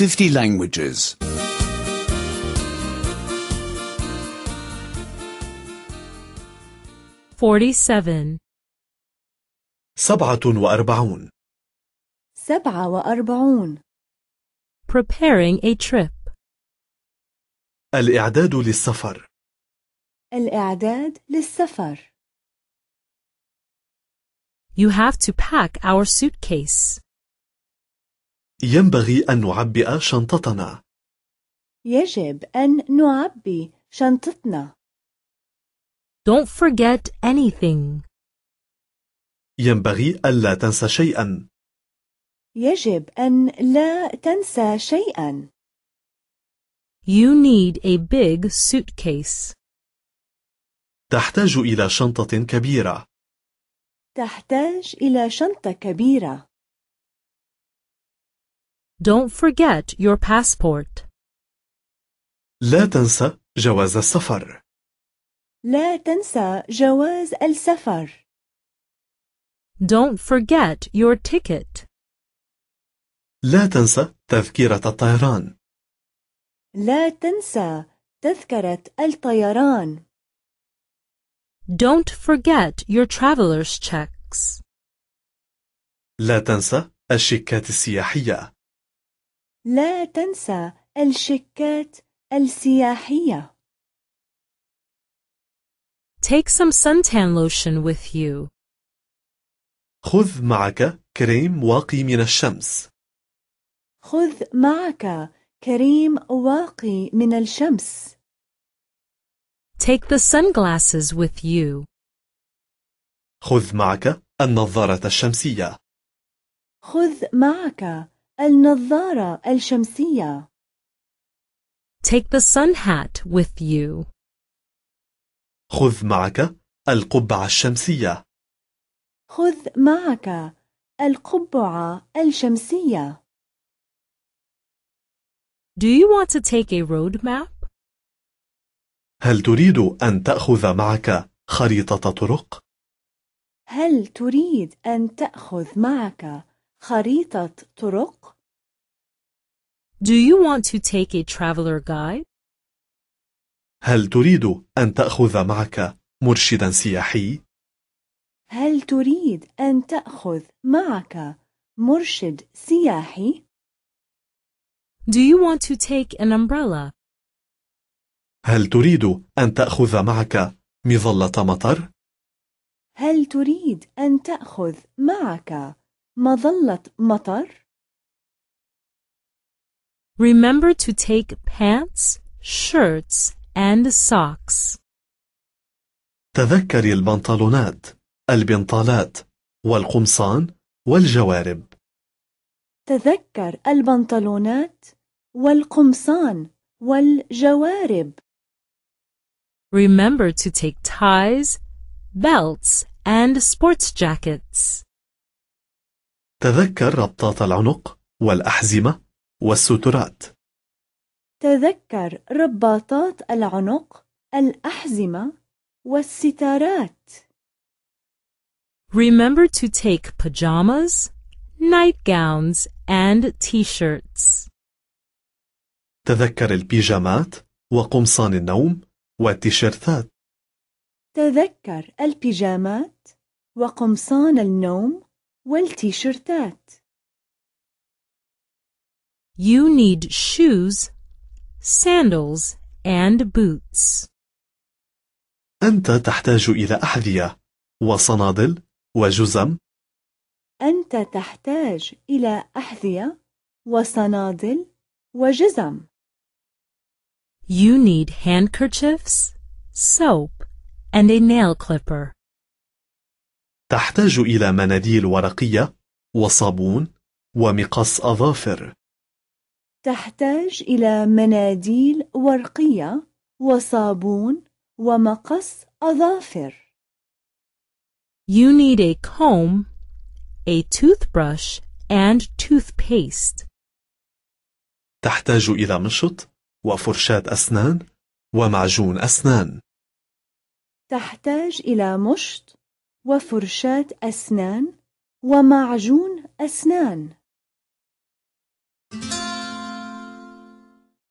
50 languages. 47 سبعة وأربعون سبعة وأربعون Preparing a trip الإعداد للسفر الإعداد للسفر You have to pack our suitcase. ينبغي أن نعبئ شنطتنا. يجب أن نعبي شنطتنا. Don't forget anything. ينبغي ألا تنسى شيئا. يجب أن لا تنسى شيئا. You need a big suitcase. تحتاج إلى شنطة كبيرة. تحتاج إلى شنطة كبيرة. Don't forget your passport. لا تنسى جواز السفر. لا تنسى جواز السفر. Don't forget your ticket. لا تنسى تذكرة الطيران. لا تنسى تذكرة الطيران. Don't forget your traveler's checks. لا تنسى الشيكات السياحية. لا تنسى الشيكات السياحية. Take some suntan lotion with you. خذ معك كريم واقي من الشمس. خذ معك كريم واقي من الشمس. Take the sunglasses with you. خذ معك النظارة الشمسية. خذ معك النظارة الشمسية. Take the sun hat with you. خذ معك القبعة الشمسية. خذ معك القبعة الشمسية. Do you want to take a road map? هل تريد أن تأخذ معك خريطة طرق؟ هل تريد أن تأخذ معك خريطة طرق Do you want to take a traveler guide? هل تريد أن تأخذ معك مرشدا سياحي؟ هل تريد أن تأخذ معك مرشد سياحي؟ Do you want to take an umbrella? هل تريد أن تأخذ معك مظلة مطر؟ هل تريد أن تأخذ معك مظلة مطر Remember to take pants, shirts and socks. تذكري البنطلونات، البنطالات والقمصان والجوارب. تذكر البنطلونات والقمصان والجوارب. Remember to take ties, belts and sports jackets. تذكر ربطات العنق والأحزمة والسترات تذكر رباطات العنق الأحزمة والسترات Remember to take pajamas, nightgowns and t-shirts. تذكر البيجامات وقمصان النوم والتيشيرتات. تذكر البيجامات وقمصان النوم والتيشيرتات You need shoes, sandals and boots. أنت تحتاج إلى أحذية وصنادل وجزم. أنت تحتاج إلى أحذية وصنادل وجزم. You need handkerchiefs, soap and a nail clipper. تحتاج إلى مناديل ورقية وصابون ومقص أظافر تحتاج إلى مناديل ورقية وصابون ومقص أظافر You need a comb, a toothbrush and toothpaste. تحتاج إلى مشط وفرشاة أسنان ومعجون أسنان. تحتاج إلى مشط وفرشاة أسنان ومعجون أسنان